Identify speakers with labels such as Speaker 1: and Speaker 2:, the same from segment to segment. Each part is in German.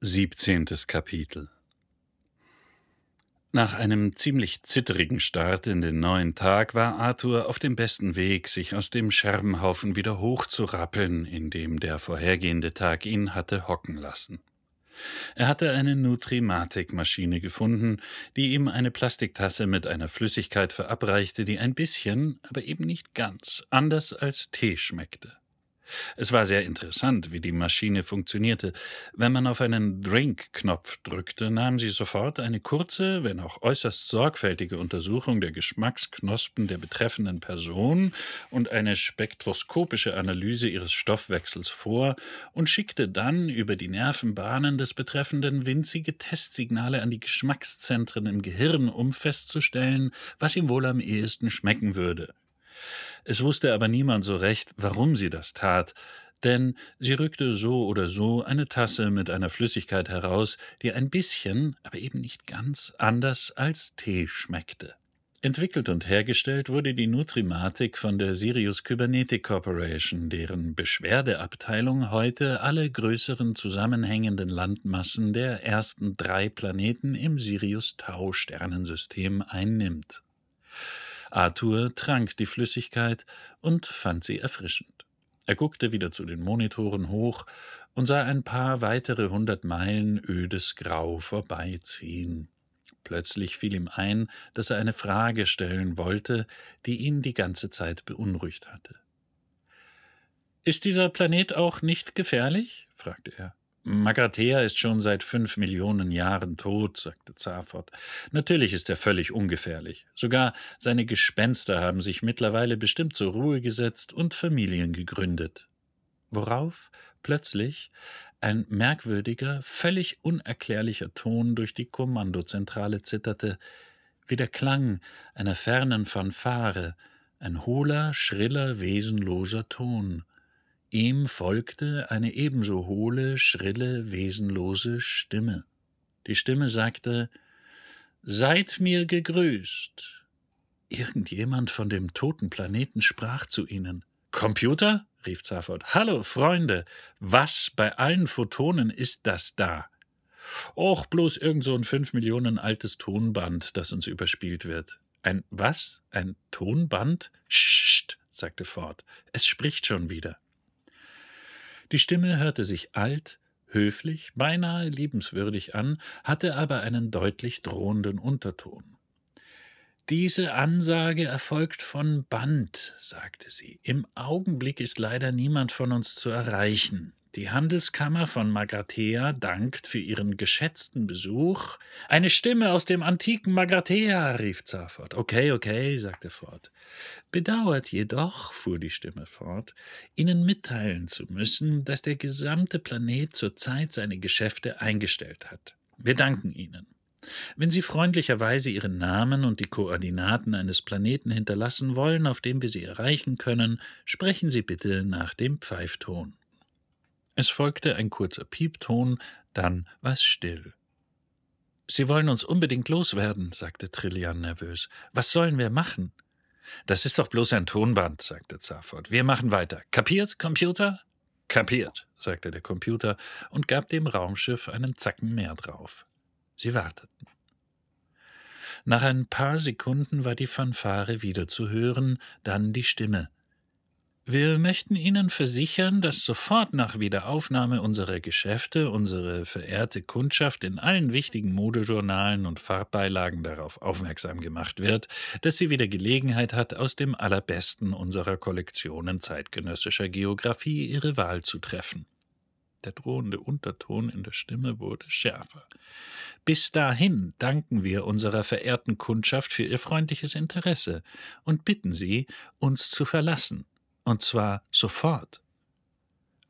Speaker 1: Siebzehntes Kapitel Nach einem ziemlich zitterigen Start in den neuen Tag war Arthur auf dem besten Weg, sich aus dem Scherbenhaufen wieder hochzurappeln, in dem der vorhergehende Tag ihn hatte hocken lassen. Er hatte eine Nutrimatikmaschine gefunden, die ihm eine Plastiktasse mit einer Flüssigkeit verabreichte, die ein bisschen, aber eben nicht ganz, anders als Tee schmeckte. Es war sehr interessant, wie die Maschine funktionierte. Wenn man auf einen Drink-Knopf drückte, nahm sie sofort eine kurze, wenn auch äußerst sorgfältige Untersuchung der Geschmacksknospen der betreffenden Person und eine spektroskopische Analyse ihres Stoffwechsels vor und schickte dann über die Nervenbahnen des Betreffenden winzige Testsignale an die Geschmackszentren im Gehirn, um festzustellen, was ihm wohl am ehesten schmecken würde. Es wusste aber niemand so recht, warum sie das tat, denn sie rückte so oder so eine Tasse mit einer Flüssigkeit heraus, die ein bisschen, aber eben nicht ganz anders als Tee schmeckte. Entwickelt und hergestellt wurde die Nutrimatik von der Sirius Kybernetic Corporation, deren Beschwerdeabteilung heute alle größeren zusammenhängenden Landmassen der ersten drei Planeten im Sirius-Tau-Sternensystem einnimmt. Arthur trank die Flüssigkeit und fand sie erfrischend. Er guckte wieder zu den Monitoren hoch und sah ein paar weitere hundert Meilen ödes Grau vorbeiziehen. Plötzlich fiel ihm ein, dass er eine Frage stellen wollte, die ihn die ganze Zeit beunruhigt hatte. Ist dieser Planet auch nicht gefährlich? fragte er. Magrathea ist schon seit fünf Millionen Jahren tot, sagte Zafort. Natürlich ist er völlig ungefährlich. Sogar seine Gespenster haben sich mittlerweile bestimmt zur Ruhe gesetzt und Familien gegründet. Worauf plötzlich ein merkwürdiger, völlig unerklärlicher Ton durch die Kommandozentrale zitterte, wie der Klang einer fernen Fanfare, ein hohler, schriller, wesenloser Ton. Ihm folgte eine ebenso hohle, schrille, wesenlose Stimme. Die Stimme sagte Seid mir gegrüßt. Irgendjemand von dem toten Planeten sprach zu ihnen. Computer? rief Zafford. Hallo, Freunde. Was bei allen Photonen ist das da? Och, bloß irgend so ein fünf Millionen altes Tonband, das uns überspielt wird. Ein was? Ein Tonband? Scht, sagte Ford. Es spricht schon wieder. Die Stimme hörte sich alt, höflich, beinahe liebenswürdig an, hatte aber einen deutlich drohenden Unterton. Diese Ansage erfolgt von Band, sagte sie. Im Augenblick ist leider niemand von uns zu erreichen. Die Handelskammer von Magrathea dankt für ihren geschätzten Besuch. Eine Stimme aus dem antiken Magrathea, rief Zafort. Okay, okay, sagte Ford. Bedauert jedoch, fuhr die Stimme fort, Ihnen mitteilen zu müssen, dass der gesamte Planet zurzeit seine Geschäfte eingestellt hat. Wir danken Ihnen. Wenn Sie freundlicherweise Ihren Namen und die Koordinaten eines Planeten hinterlassen wollen, auf dem wir Sie erreichen können, sprechen Sie bitte nach dem Pfeifton. Es folgte ein kurzer Piepton, dann war es still. Sie wollen uns unbedingt loswerden, sagte Trillian nervös. Was sollen wir machen? Das ist doch bloß ein Tonband, sagte Zarford. Wir machen weiter. Kapiert, Computer? Kapiert, sagte der Computer und gab dem Raumschiff einen Zacken mehr drauf. Sie warteten. Nach ein paar Sekunden war die Fanfare wieder zu hören, dann die Stimme. Wir möchten Ihnen versichern, dass sofort nach Wiederaufnahme unserer Geschäfte unsere verehrte Kundschaft in allen wichtigen Modejournalen und Farbbeilagen darauf aufmerksam gemacht wird, dass sie wieder Gelegenheit hat, aus dem allerbesten unserer Kollektionen zeitgenössischer Geografie ihre Wahl zu treffen. Der drohende Unterton in der Stimme wurde schärfer. Bis dahin danken wir unserer verehrten Kundschaft für ihr freundliches Interesse und bitten Sie, uns zu verlassen und zwar sofort.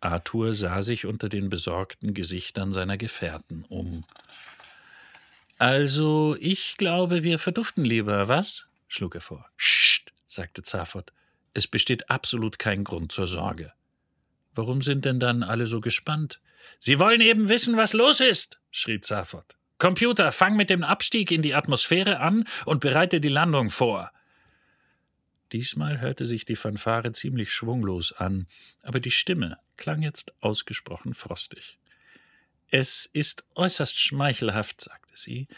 Speaker 1: Arthur sah sich unter den besorgten Gesichtern seiner Gefährten um. Also, ich glaube, wir verduften lieber, was? schlug er vor. Scht, sagte Zaffert. Es besteht absolut kein Grund zur Sorge. Warum sind denn dann alle so gespannt? Sie wollen eben wissen, was los ist, schrie Zaffert. Computer, fang mit dem Abstieg in die Atmosphäre an und bereite die Landung vor. Diesmal hörte sich die Fanfare ziemlich schwunglos an, aber die Stimme klang jetzt ausgesprochen frostig. Es ist äußerst schmeichelhaft, sagte sie,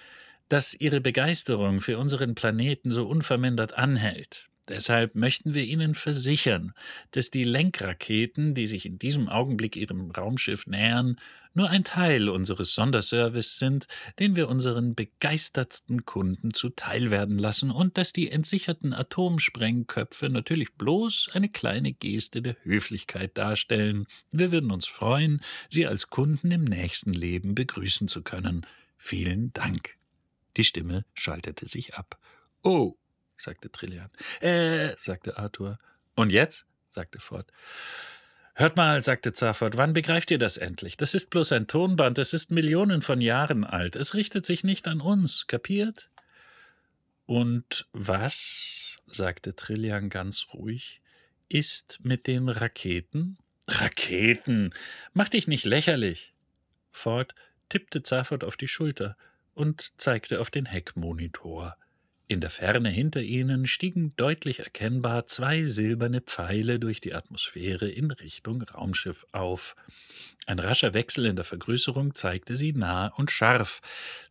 Speaker 1: dass Ihre Begeisterung für unseren Planeten so unvermindert anhält. Deshalb möchten wir Ihnen versichern, dass die Lenkraketen, die sich in diesem Augenblick Ihrem Raumschiff nähern, nur ein Teil unseres Sonderservice sind, den wir unseren begeistertsten Kunden zuteilwerden lassen und dass die entsicherten Atomsprengköpfe natürlich bloß eine kleine Geste der Höflichkeit darstellen. Wir würden uns freuen, Sie als Kunden im nächsten Leben begrüßen zu können. Vielen Dank. Die Stimme schaltete sich ab. Oh, sagte Trillian. Äh, sagte Arthur. Und jetzt? sagte Ford. Hört mal, sagte Zaffert, wann begreift ihr das endlich? Das ist bloß ein Tonband, es ist Millionen von Jahren alt, es richtet sich nicht an uns, kapiert? Und was, sagte Trillian ganz ruhig, ist mit den Raketen? Raketen! Mach dich nicht lächerlich! Ford tippte Zaffert auf die Schulter und zeigte auf den Heckmonitor. In der Ferne hinter ihnen stiegen deutlich erkennbar zwei silberne Pfeile durch die Atmosphäre in Richtung Raumschiff auf. Ein rascher Wechsel in der Vergrößerung zeigte sie nah und scharf.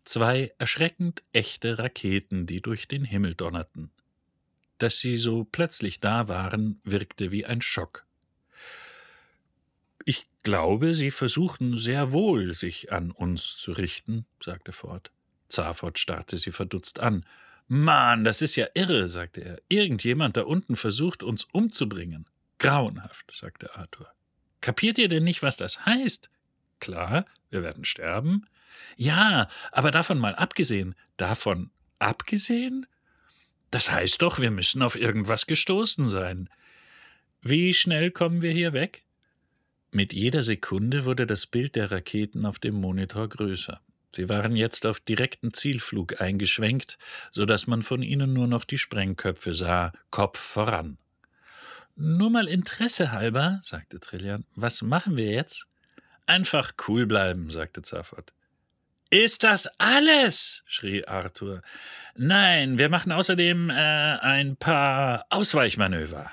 Speaker 1: Zwei erschreckend echte Raketen, die durch den Himmel donnerten. Dass sie so plötzlich da waren, wirkte wie ein Schock. Ich glaube, sie versuchen sehr wohl, sich an uns zu richten, sagte Ford. Zarford starrte sie verdutzt an. Mann, das ist ja irre, sagte er. Irgendjemand da unten versucht, uns umzubringen. Grauenhaft, sagte Arthur. Kapiert ihr denn nicht, was das heißt? Klar, wir werden sterben. Ja, aber davon mal abgesehen, davon abgesehen? Das heißt doch, wir müssen auf irgendwas gestoßen sein. Wie schnell kommen wir hier weg? Mit jeder Sekunde wurde das Bild der Raketen auf dem Monitor größer. Sie waren jetzt auf direkten Zielflug eingeschwenkt, so dass man von ihnen nur noch die Sprengköpfe sah, Kopf voran. Nur mal Interesse halber, sagte Trillian, was machen wir jetzt? Einfach cool bleiben, sagte Zaffert. Ist das alles? schrie Arthur. Nein, wir machen außerdem äh, ein paar Ausweichmanöver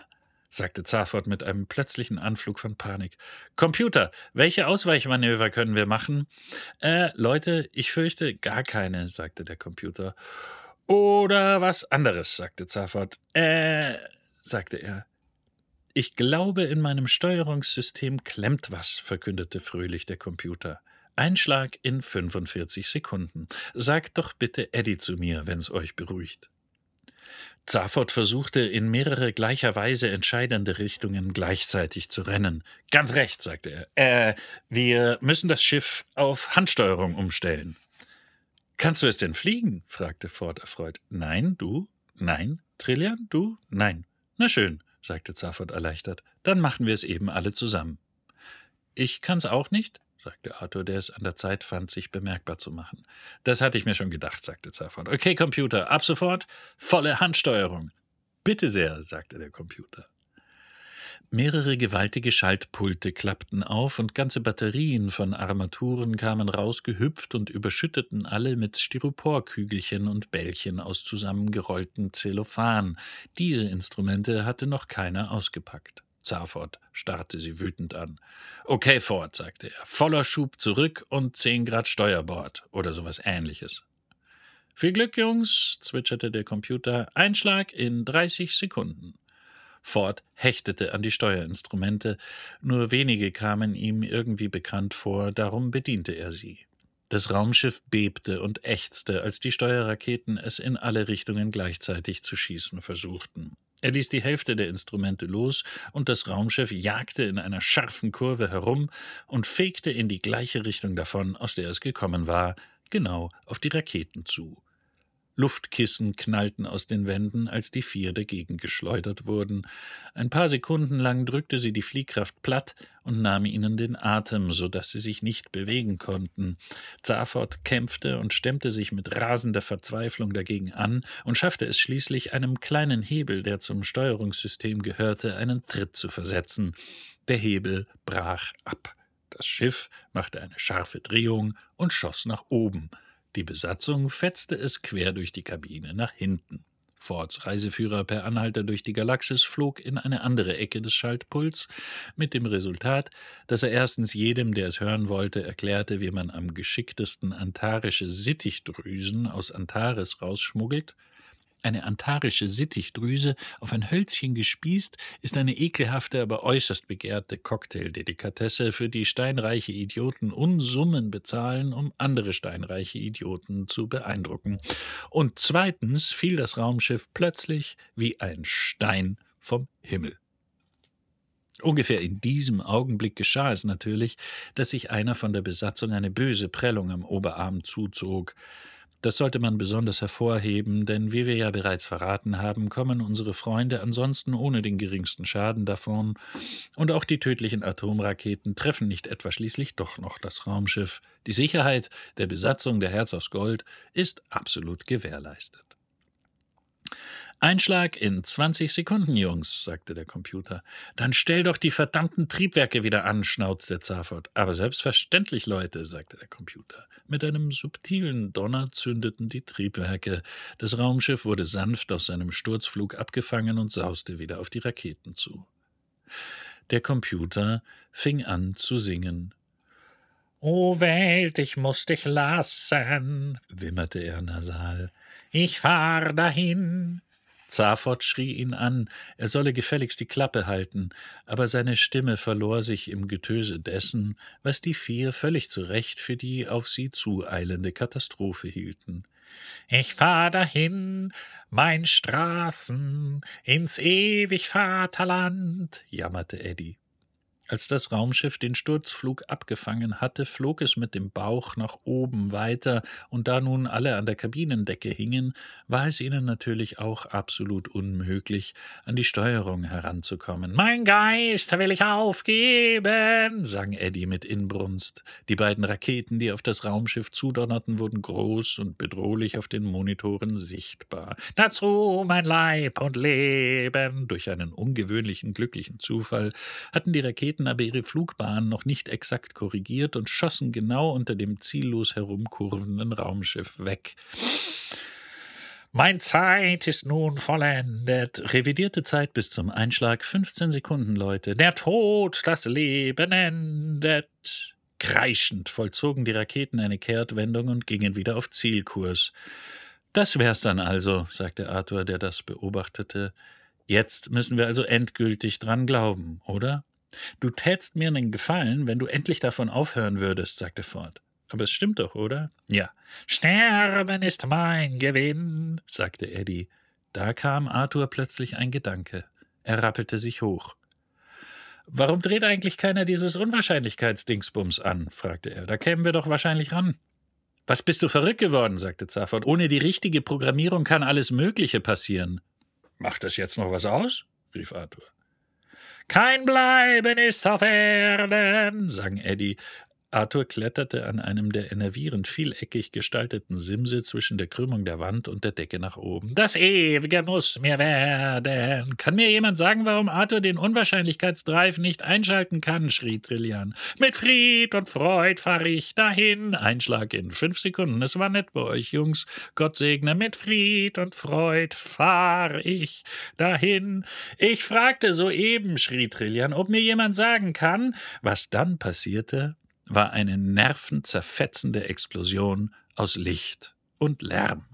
Speaker 1: sagte Zarfort mit einem plötzlichen Anflug von Panik. Computer, welche Ausweichmanöver können wir machen? Äh, Leute, ich fürchte gar keine, sagte der Computer. Oder was anderes, sagte Zarfort. Äh, sagte er. Ich glaube, in meinem Steuerungssystem klemmt was, verkündete fröhlich der Computer. Einschlag in 45 Sekunden. Sagt doch bitte Eddie zu mir, wenn's euch beruhigt. Zaffert versuchte, in mehrere gleicher Weise entscheidende Richtungen gleichzeitig zu rennen. Ganz recht, sagte er. Äh, wir müssen das Schiff auf Handsteuerung umstellen. Kannst du es denn fliegen? fragte Ford erfreut. Nein, du? Nein. Trillian, du? Nein. Na schön, sagte Zaffert erleichtert. Dann machen wir es eben alle zusammen. Ich kann's auch nicht, sagte Arthur, der es an der Zeit fand, sich bemerkbar zu machen. Das hatte ich mir schon gedacht, sagte Zaffron. Okay, Computer, ab sofort volle Handsteuerung. Bitte sehr, sagte der Computer. Mehrere gewaltige Schaltpulte klappten auf und ganze Batterien von Armaturen kamen rausgehüpft und überschütteten alle mit Styroporkügelchen und Bällchen aus zusammengerolltem Zellophan. Diese Instrumente hatte noch keiner ausgepackt. Zarford starrte sie wütend an. Okay, Ford, sagte er. Voller Schub zurück und 10 Grad Steuerbord oder sowas ähnliches. Viel Glück, Jungs, zwitscherte der Computer. Einschlag in 30 Sekunden. Ford hechtete an die Steuerinstrumente, nur wenige kamen ihm irgendwie bekannt vor, darum bediente er sie. Das Raumschiff bebte und ächzte, als die Steuerraketen es in alle Richtungen gleichzeitig zu schießen versuchten. Er ließ die Hälfte der Instrumente los, und das Raumschiff jagte in einer scharfen Kurve herum und fegte in die gleiche Richtung davon, aus der es gekommen war, genau auf die Raketen zu. Luftkissen knallten aus den Wänden, als die vier dagegen geschleudert wurden. Ein paar Sekunden lang drückte sie die Fliehkraft platt und nahm ihnen den Atem, so dass sie sich nicht bewegen konnten. Zafort kämpfte und stemmte sich mit rasender Verzweiflung dagegen an und schaffte es schließlich, einem kleinen Hebel, der zum Steuerungssystem gehörte, einen Tritt zu versetzen. Der Hebel brach ab. Das Schiff machte eine scharfe Drehung und schoss nach oben. Die Besatzung fetzte es quer durch die Kabine nach hinten. Fords Reiseführer per Anhalter durch die Galaxis flog in eine andere Ecke des Schaltpuls, mit dem Resultat, dass er erstens jedem, der es hören wollte, erklärte, wie man am geschicktesten antarische Sittichdrüsen aus Antares rausschmuggelt, eine antarische Sittichdrüse, auf ein Hölzchen gespießt, ist eine ekelhafte, aber äußerst begehrte Cocktaildelikatesse, für die steinreiche Idioten Unsummen bezahlen, um andere steinreiche Idioten zu beeindrucken. Und zweitens fiel das Raumschiff plötzlich wie ein Stein vom Himmel. Ungefähr in diesem Augenblick geschah es natürlich, dass sich einer von der Besatzung eine böse Prellung am Oberarm zuzog. Das sollte man besonders hervorheben, denn wie wir ja bereits verraten haben, kommen unsere Freunde ansonsten ohne den geringsten Schaden davon, und auch die tödlichen Atomraketen treffen nicht etwa schließlich doch noch das Raumschiff. Die Sicherheit der Besatzung der Herz aus Gold ist absolut gewährleistet. Einschlag in 20 Sekunden, Jungs, sagte der Computer. Dann stell doch die verdammten Triebwerke wieder an, schnauzte Zarford. Aber selbstverständlich, Leute, sagte der Computer. Mit einem subtilen Donner zündeten die Triebwerke. Das Raumschiff wurde sanft aus seinem Sturzflug abgefangen und sauste wieder auf die Raketen zu. Der Computer fing an zu singen. O Welt, ich muß dich lassen, wimmerte er nasal. Ich fahr dahin, Zaphod schrie ihn an, er solle gefälligst die Klappe halten, aber seine Stimme verlor sich im Getöse dessen, was die vier völlig zu Recht für die auf sie zueilende Katastrophe hielten. Ich fahr dahin, mein Straßen, ins ewig Vaterland, jammerte Eddie. Als das Raumschiff den Sturzflug abgefangen hatte, flog es mit dem Bauch nach oben weiter, und da nun alle an der Kabinendecke hingen, war es ihnen natürlich auch absolut unmöglich, an die Steuerung heranzukommen. Mein Geist will ich aufgeben, sang Eddie mit Inbrunst. Die beiden Raketen, die auf das Raumschiff zudonnerten, wurden groß und bedrohlich auf den Monitoren sichtbar. Dazu mein Leib und Leben. Durch einen ungewöhnlichen glücklichen Zufall hatten die Raketen hatten aber ihre Flugbahn noch nicht exakt korrigiert und schossen genau unter dem ziellos herumkurvenden Raumschiff weg. Mein Zeit ist nun vollendet. Revidierte Zeit bis zum Einschlag 15 Sekunden, Leute. Der Tod das Leben endet. Kreischend vollzogen die Raketen eine Kehrtwendung und gingen wieder auf Zielkurs. Das wär's dann also, sagte Arthur, der das beobachtete. Jetzt müssen wir also endgültig dran glauben, oder? Du tätst mir einen Gefallen, wenn du endlich davon aufhören würdest, sagte Ford. Aber es stimmt doch, oder? Ja. Sterben ist mein Gewinn, sagte Eddie. Da kam Arthur plötzlich ein Gedanke. Er rappelte sich hoch. Warum dreht eigentlich keiner dieses Unwahrscheinlichkeitsdingsbums an? fragte er. Da kämen wir doch wahrscheinlich ran. Was bist du verrückt geworden? sagte Zafford. Ohne die richtige Programmierung kann alles Mögliche passieren. Macht das jetzt noch was aus? rief Arthur. Kein Bleiben ist auf Erden, sang Eddie. Arthur kletterte an einem der enervierend vieleckig gestalteten Simse zwischen der Krümmung der Wand und der Decke nach oben. Das Ewige muss mir werden. Kann mir jemand sagen, warum Arthur den Unwahrscheinlichkeitsdreif nicht einschalten kann? schrie Trillian. Mit Fried und Freud fahre ich dahin. Einschlag in fünf Sekunden. Es war nett bei euch, Jungs. Gott segne. Mit Fried und Freud fahre ich dahin. Ich fragte soeben, schrie Trillian, ob mir jemand sagen kann, was dann passierte war eine nervenzerfetzende Explosion aus Licht und Lärm.